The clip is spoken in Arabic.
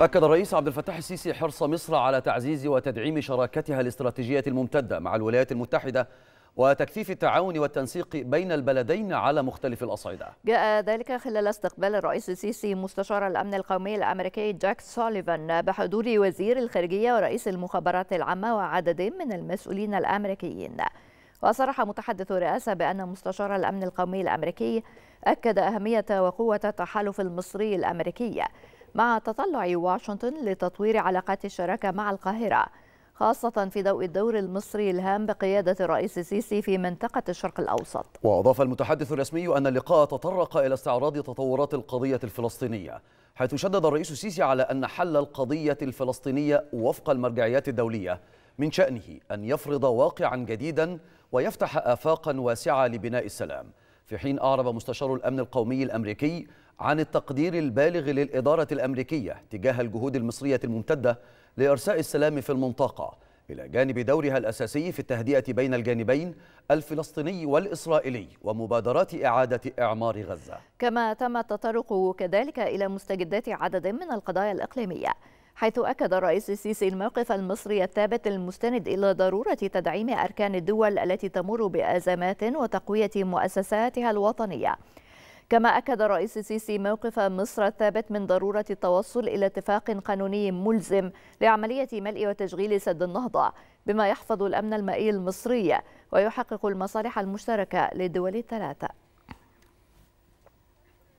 أكد الرئيس عبد الفتاح السيسي حرص مصر على تعزيز وتدعيم شراكتها الاستراتيجية الممتدة مع الولايات المتحدة وتكثيف التعاون والتنسيق بين البلدين على مختلف الأصعدة جاء ذلك خلال استقبال الرئيس السيسي مستشار الأمن القومي الأمريكي جاك سوليفان بحضور وزير الخارجية ورئيس المخابرات العامة وعدد من المسؤولين الأمريكيين وصرح متحدث الرئاسة بأن مستشار الأمن القومي الأمريكي أكد أهمية وقوة التحالف المصري الأمريكي مع تطلع واشنطن لتطوير علاقات الشراكة مع القاهرة خاصة في ضوء الدور المصري الهام بقيادة الرئيس السيسي في منطقة الشرق الأوسط وأضاف المتحدث الرسمي أن اللقاء تطرق إلى استعراض تطورات القضية الفلسطينية حيث شدد الرئيس السيسي على أن حل القضية الفلسطينية وفق المرجعيات الدولية من شأنه أن يفرض واقعا جديدا ويفتح آفاقا واسعة لبناء السلام في حين أعرب مستشار الأمن القومي الأمريكي عن التقدير البالغ للإدارة الأمريكية تجاه الجهود المصرية الممتدة لإرساء السلام في المنطقة إلى جانب دورها الأساسي في التهدئة بين الجانبين الفلسطيني والإسرائيلي ومبادرات إعادة إعمار غزة كما تم التطرق كذلك إلى مستجدات عدد من القضايا الإقليمية حيث أكد الرئيس السيسي الموقف المصري الثابت المستند إلى ضرورة تدعيم أركان الدول التي تمر بأزمات وتقوية مؤسساتها الوطنية كما أكد الرئيس السيسي موقف مصر الثابت من ضرورة التوصل إلى اتفاق قانوني ملزم لعملية ملء وتشغيل سد النهضة بما يحفظ الأمن المائي المصري ويحقق المصالح المشتركة للدول الثلاثة